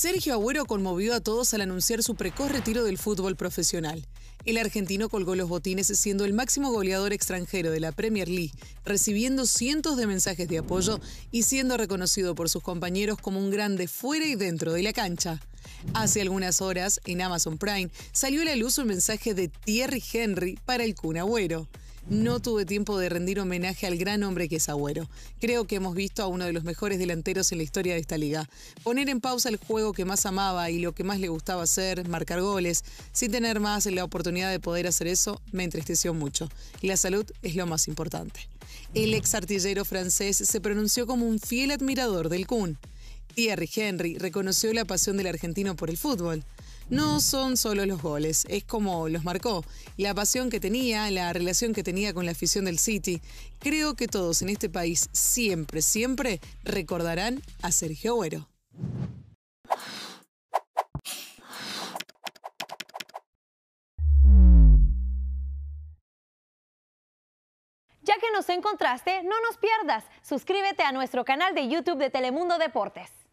Sergio Agüero conmovió a todos al anunciar su precoz retiro del fútbol profesional. El argentino colgó los botines siendo el máximo goleador extranjero de la Premier League, recibiendo cientos de mensajes de apoyo y siendo reconocido por sus compañeros como un grande fuera y dentro de la cancha. Hace algunas horas, en Amazon Prime, salió a la luz un mensaje de Thierry Henry para el Kun Agüero no tuve tiempo de rendir homenaje al gran hombre que es Agüero. Creo que hemos visto a uno de los mejores delanteros en la historia de esta liga. Poner en pausa el juego que más amaba y lo que más le gustaba hacer, marcar goles, sin tener más la oportunidad de poder hacer eso, me entristeció mucho. La salud es lo más importante. El ex artillero francés se pronunció como un fiel admirador del Kun. Thierry Henry reconoció la pasión del argentino por el fútbol no son solo los goles, es como los marcó, la pasión que tenía, la relación que tenía con la afición del City. Creo que todos en este país siempre, siempre recordarán a Sergio Agüero. Ya que nos encontraste, no nos pierdas. Suscríbete a nuestro canal de YouTube de Telemundo Deportes.